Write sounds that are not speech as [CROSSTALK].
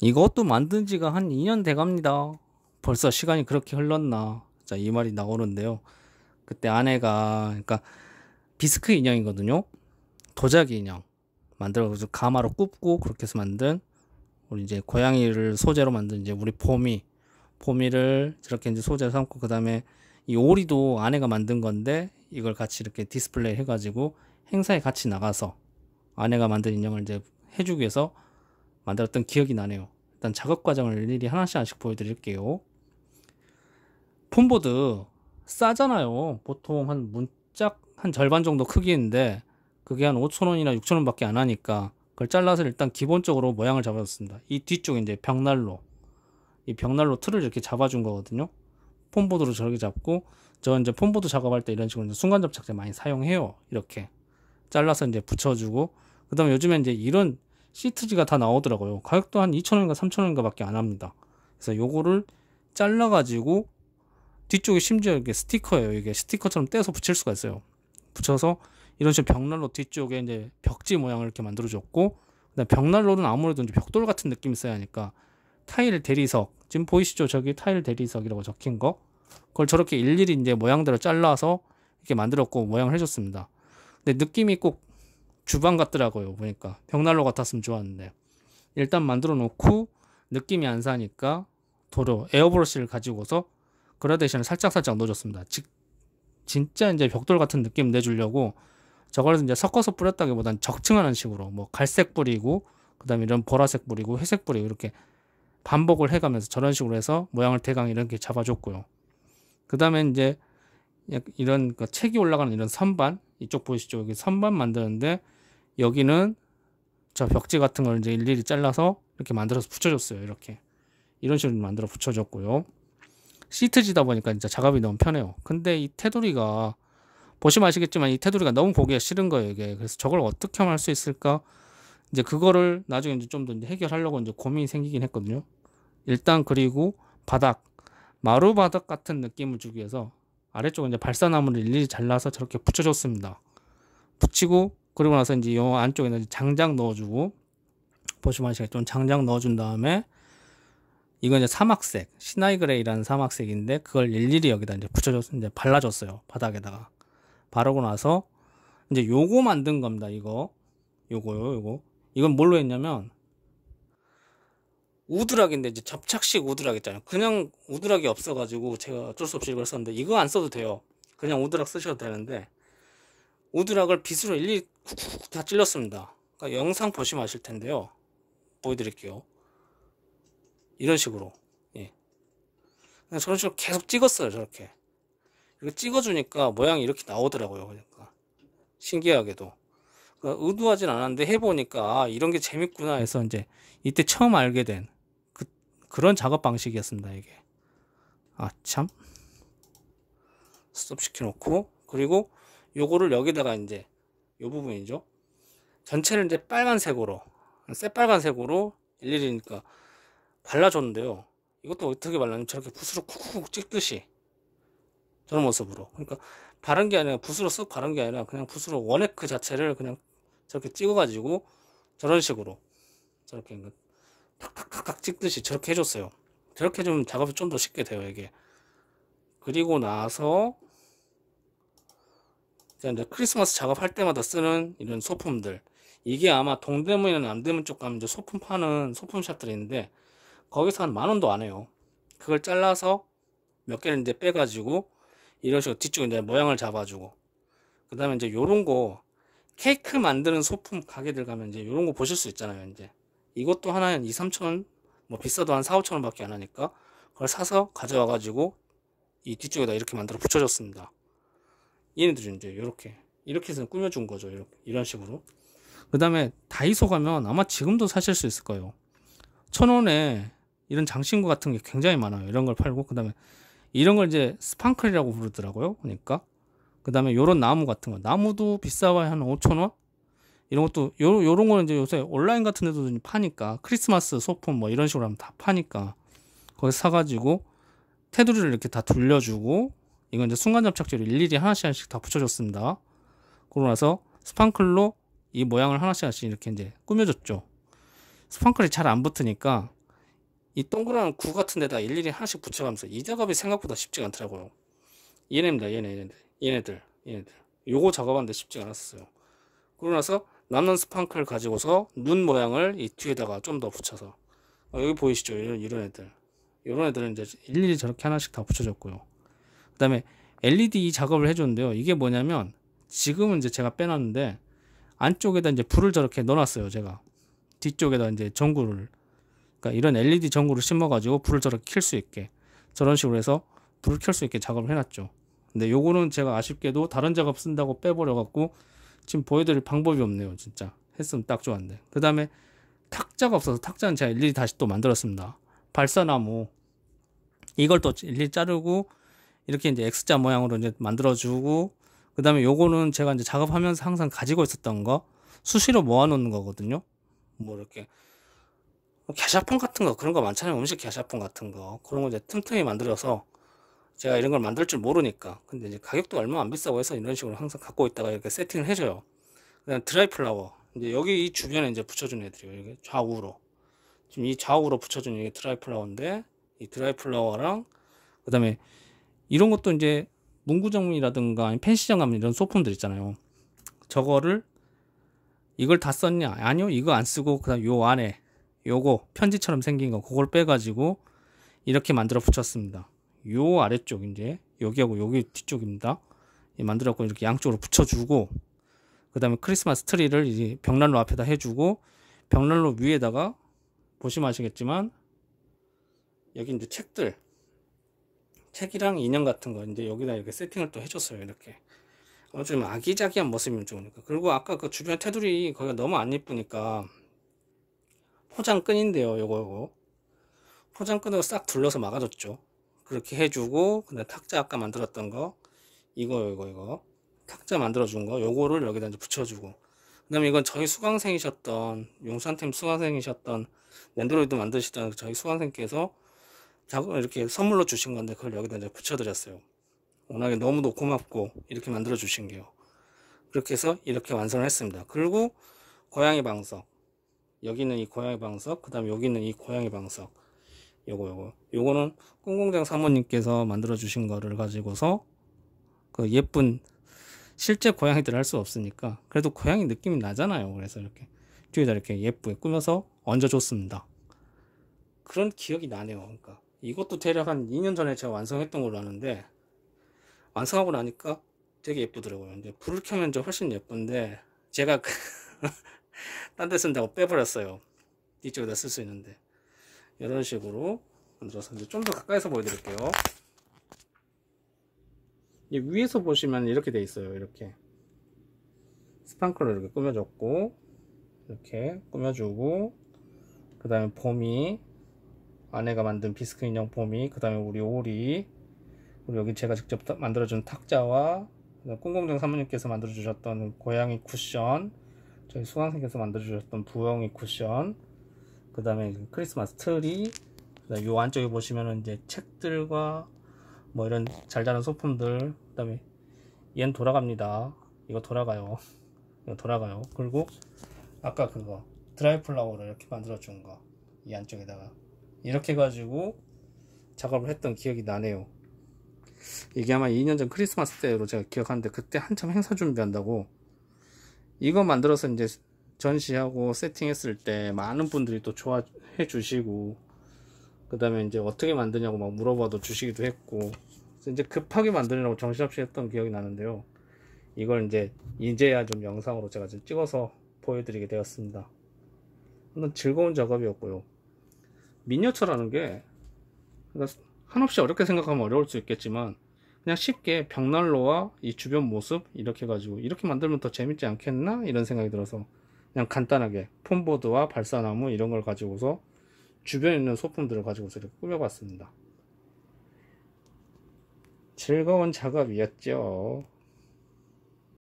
이것도 만든 지가 한 2년 돼 갑니다. 벌써 시간이 그렇게 흘렀나. 자, 이 말이 나오는데요. 그때 아내가, 그러니까 비스크 인형이거든요. 도자기 인형. 만들어서 가마로 굽고 그렇게 해서 만든 우리 이제 고양이를 소재로 만든 이제 우리 포미. 포미를 저렇게 이제 소재로 삼고 그 다음에 이 오리도 아내가 만든 건데 이걸 같이 이렇게 디스플레이 해가지고 행사에 같이 나가서 아내가 만든 인형을 이제 해주기 위해서 만들었던 기억이 나네요. 일단 작업 과정을 일일이 하나씩 하나씩 보여드릴게요. 폰보드 싸잖아요. 보통 한 문짝 한 절반 정도 크기인데 그게 한 5천원이나 6천원밖에 안 하니까 그걸 잘라서 일단 기본적으로 모양을 잡아줬습니다. 이 뒤쪽 에 이제 벽난로 이 벽난로 틀을 이렇게 잡아준 거거든요. 폼보드로 저렇게 잡고 저 이제 폼보드 작업할 때 이런 식으로 순간 접착제 많이 사용해요. 이렇게 잘라서 이제 붙여주고 그다음에 요즘에 이제 이런 시트지가 다 나오더라고요. 가격도 한 2,000원인가 3,000원인가 밖에 안 합니다. 그래서 요거를 잘라가지고 뒤쪽에 심지어 이게 스티커예요. 이게 스티커처럼 떼서 붙일 수가 있어요. 붙여서 이런 식으로 벽난로 뒤쪽에 이제 벽지 모양을 이렇게 만들어줬고 그다음 벽난로는 아무래도 이제 벽돌 같은 느낌이 써야 하니까 타일 대리석 지금 보이시죠? 저기 타일 대리석이라고 적힌 거 그걸 저렇게 일일이 이제 모양대로 잘라서 이렇게 만들었고 모양을 해줬습니다. 근데 느낌이 꼭 주방 같더라고요. 보니까 벽난로 같았으면 좋았는데 일단 만들어 놓고 느낌이 안 사니까 도로 에어브러쉬를 가지고서 그라데이션을 살짝살짝 넣어줬습니다. 즉 진짜 이제 벽돌 같은 느낌 내주려고 저걸 이제 섞어서 뿌렸다기보단 적층하는 식으로 뭐 갈색 뿌리고 그다음에 이런 보라색 뿌리고 회색 뿌리고 이렇게 반복을 해가면서 저런 식으로 해서 모양을 대강 이렇게 잡아줬고요. 그다음에 이제 이런 그 책이 올라가는 이런 선반 이쪽 보이시죠? 여기 선반 만드는데 여기는 저 벽지 같은 걸 이제 일일이 잘라서 이렇게 만들어서 붙여줬어요. 이렇게 이런 식으로 만들어 붙여줬고요. 시트지다 보니까 진짜 작업이 너무 편해요. 근데 이 테두리가 보시면 아시겠지만 이 테두리가 너무 보기가 싫은 거예요. 이게 그래서 저걸 어떻게 하면 할수 있을까? 이제 그거를 나중에 이제 좀더 해결하려고 이제 고민이 생기긴 했거든요. 일단 그리고 바닥 마루 바닥 같은 느낌을 주기 위해서 아래쪽 이제 발사나무를 일일이 잘라서 저렇게 붙여줬습니다. 붙이고 그리고 나서 이제 요 안쪽에다 장작 넣어주고 보시면 아시겠 장작 넣어준 다음에 이건 이제 사막색 시나이 그레이라는 사막색인데 그걸 일일이 여기다 이제 붙여줬 이제 발라줬어요 바닥에다가 바르고 나서 이제 요거 만든 겁니다 이거 요거요 요거 이건 뭘로 했냐면 우드락인데 이제 접착식 우드락 있잖아요 그냥 우드락이 없어가지고 제가 어쩔 수 없이 이걸 썼는데 이거 안 써도 돼요 그냥 우드락 쓰셔도 되는데 우드락을 빗으로 일일이 다 찔렸습니다. 그러니까 영상 보시면 아실 텐데요. 보여드릴게요. 이런 식으로. 예. 저런 식으로 계속 찍었어요. 저렇게. 이거 찍어주니까 모양이 이렇게 나오더라고요. 그러니까. 신기하게도. 그러니까 의도하진 않았는데 해보니까 아, 이런 게 재밌구나 해서 이제 이때 처음 알게 된 그, 그런 작업 방식이었습니다. 이게. 아, 참. 스톱 시켜놓고. 그리고 요거를 여기다가 이제 이 부분이죠. 전체를 이제 빨간색으로, 새빨간색으로 일일이니까 발라줬는데요. 이것도 어떻게 발랐냐 저렇게 붓으로 쿡쿡쿡 찍듯이 저런 모습으로. 그러니까 바른 게 아니라 붓으로 쓱 바른 게 아니라 그냥 붓으로 원액 그 자체를 그냥 저렇게 찍어가지고 저런 식으로 저렇게 탁탁탁탁 그 찍듯이 저렇게 해줬어요. 저렇게 좀 작업이 좀 더 쉽게 돼요 이게. 그리고 나서 이제 크리스마스 작업할 때마다 쓰는 이런 소품들. 이게 아마 동대문이나 남대문 쪽 가면 이제 소품 파는 소품샵들이 있는데 거기서 한 만 원도 안 해요. 그걸 잘라서 몇 개를 이제 빼가지고 이런 식으로 뒤쪽 이제 모양을 잡아주고 그 다음에 이제 요런 거 케이크 만드는 소품 가게들 가면 이제 요런 거 보실 수 있잖아요 이제 이것도 하나에 2, 3천원 뭐 비싸도 한 4, 5천원 밖에 안 하니까 그걸 사서 가져와 가지고 이 뒤쪽에다 이렇게 만들어 붙여줬습니다 얘네들은 이제 이렇게 이렇게 해서 꾸며준 거죠. 이렇게, 이런 식으로. 그 다음에 다이소 가면 아마 지금도 사실 수 있을 거예요. 천 원에 이런 장신구 같은 게 굉장히 많아요. 이런 걸 팔고 그 다음에 이런 걸 이제 스판클이라고 부르더라고요. 그러니까 그 다음에 요런 나무 같은 거 나무도 비싸봐야 한 5천 원 이런 것도 요, 요런 거는 이제 요새 온라인 같은 데도 파니까 크리스마스 소품 뭐 이런 식으로 하면 다 파니까 거기 사가지고 테두리를 이렇게 다 돌려주고 이건 이제 순간 접착제로 일일이 하나씩 하나씩 다 붙여줬습니다. 그러고 나서 스판클로 이 모양을 하나씩 하나씩 이렇게 이제 꾸며줬죠. 스판클이 잘 안 붙으니까 이 동그란 구 같은 데다 일일이 하나씩 붙여가면서 이 작업이 생각보다 쉽지가 않더라고요. 얘네입니다. 얘네, 얘네들. 얘네들. 얘네들. 요거 작업하는데 쉽지가 않았어요. 그러고 나서 남는 스판클 가지고서 눈 모양을 이 뒤에다가 좀 더 붙여서 어, 여기 보이시죠? 이런, 이런 애들. 이런 애들은 이제 일일이 저렇게 하나씩 다 붙여줬고요. 그 다음에 LED 작업을 해줬는데요. 이게 뭐냐면 지금은 이제 제가 빼놨는데 안쪽에다 이제 불을 저렇게 넣어놨어요. 제가 뒤쪽에다 이제 전구를 그러니까 이런 LED 전구를 심어가지고 불을 저렇게 켤 수 있게 저런 식으로 해서 불을 켤 수 있게 작업을 해놨죠. 근데 요거는 제가 아쉽게도 다른 작업 쓴다고 빼버려갖고 지금 보여드릴 방법이 없네요. 진짜 했으면 딱 좋았는데 그 다음에 탁자가 없어서 탁자는 제가 일일이 e 다시 또 만들었습니다. 발사나무 이걸 또 일일이 e 자르고 이렇게 이제 X자 모양으로 이제 만들어주고 그 다음에 요거는 제가 이제 작업하면서 항상 가지고 있었던 거 수시로 모아놓는 거거든요 뭐 이렇게 게샤폰 같은 거 그런 거 많잖아요 음식 게샤폰 같은 거 그런 거 이제 틈틈이 만들어서 제가 이런 걸 만들 줄 모르니까 근데 이제 가격도 얼마 안 비싸고 해서 이런 식으로 항상 갖고 있다가 이렇게 세팅을 해줘요 그다음 드라이 플라워 이제 여기 이 주변에 이제 붙여준 애들이에요 이게 좌우로 지금 이 좌우로 붙여준 이게 드라이 플라워인데 이 드라이 플라워랑 그 다음에 이런 것도 이제 문구정이라든가 펜시장 가면 이런 소품들 있잖아요. 저거를 이걸 다 썼냐? 아니요, 이거 안 쓰고 그다음 요 안에 요거 편지처럼 생긴 거 그걸 빼가지고 이렇게 만들어 붙였습니다. 요 아래쪽 이제 여기하고 여기 뒤쪽입니다. 만들었고 이렇게 양쪽으로 붙여주고 그 다음에 크리스마스 트리를 이제 벽난로 앞에다 해주고 벽난로 위에다가 보시면 아시겠지만 여기 이제 책들 책이랑 인형 같은 거 이제 여기다 이렇게 세팅을 또 해줬어요. 이렇게. 어, 좀 아기자기한 모습이면 좋으니까. 그리고 아까 그 주변 테두리 거기가 너무 안 예쁘니까 포장끈인데요. 요거 요거. 포장끈으로 싹 둘러서 막아줬죠. 그렇게 해주고 근데 탁자 아까 만들었던 거 이거 이거 이거 탁자 만들어준 거 요거를 여기다 이제 붙여주고 그 다음에 이건 저희 수강생이셨던 용산팀 수강생이셨던 랜드로이드 만드시던 저희 수강생께서 이렇게 선물로 주신 건데 그걸 여기다 이제 붙여드렸어요. 워낙에 너무도 고맙고 이렇게 만들어 주신 게요. 그렇게 해서 이렇게 완성을 했습니다. 그리고 고양이 방석 여기는 이 고양이 방석 그 다음 여기는 이 고양이 방석 요거 요거 요거는 꿈공장 사모님께서 만들어 주신 거를 가지고서 그 예쁜 실제 고양이들 할 수 없으니까 그래도 고양이 느낌이 나잖아요 그래서 이렇게 뒤에다 이렇게 예쁘게 꾸며서 얹어 줬습니다 그런 기억이 나네요 그러니까 이것도 대략 한 2년 전에 제가 완성했던 걸로 아는데 완성하고 나니까 되게 예쁘더라고요. 근데 불을 켜면 좀 훨씬 예쁜데 제가 그 [LAUGHS] 딴데 쓴다고 빼버렸어요. 이쪽에다 쓸 수 있는데 이런 식으로 만들어서 좀더 가까이서 보여드릴게요. 위에서 보시면 이렇게 돼 있어요. 이렇게 스판클로 이렇게 꾸며줬고 이렇게 꾸며주고 그 다음에 봄이 아내가 만든 비스크 인형 봄이그 다음에 우리 오리 그리고 여기 제가 직접 만들어준 탁자와 꿈공정 사모님께서 만들어주셨던 고양이 쿠션 저희 수강생께서 만들어주셨던 부엉이 쿠션 그 다음에 크리스마스 트리 그다음에 요 안쪽에 보시면은 이제 책들과 뭐 이런 잘 자란 소품들 그 다음에 얜 돌아갑니다 이거 돌아가요 [LAUGHS] 이거 돌아가요 그리고 아까 그거 드라이 플라워를 이렇게 만들어 준 거 이 안쪽에다가 이렇게 가지고 작업을 했던 기억이 나네요 이게 아마 2년 전 크리스마스 때로 제가 기억하는데 그때 한참 행사 준비한다고 이거 만들어서 이제 전시하고 세팅했을 때 많은 분들이 또 좋아해 주시고 그 다음에 이제 어떻게 만드냐고 막 물어봐도 주시기도 했고 이제 급하게 만들려고 정신없이 했던 기억이 나는데요 이걸 이제 이제야 좀 영상으로 제가 좀 찍어서 보여드리게 되었습니다. 한번 즐거운 작업이었고요. 미니어처라는 게 그러니까 한없이 어렵게 생각하면 어려울 수 있겠지만 그냥 쉽게 벽난로와 이 주변 모습 이렇게 가지고 이렇게 만들면 더 재밌지 않겠나 이런 생각이 들어서 그냥 간단하게 폼보드와 발사나무 이런 걸 가지고서 주변에 있는 소품들을 가지고서 이렇게 꾸며봤습니다. 즐거운 작업이었죠.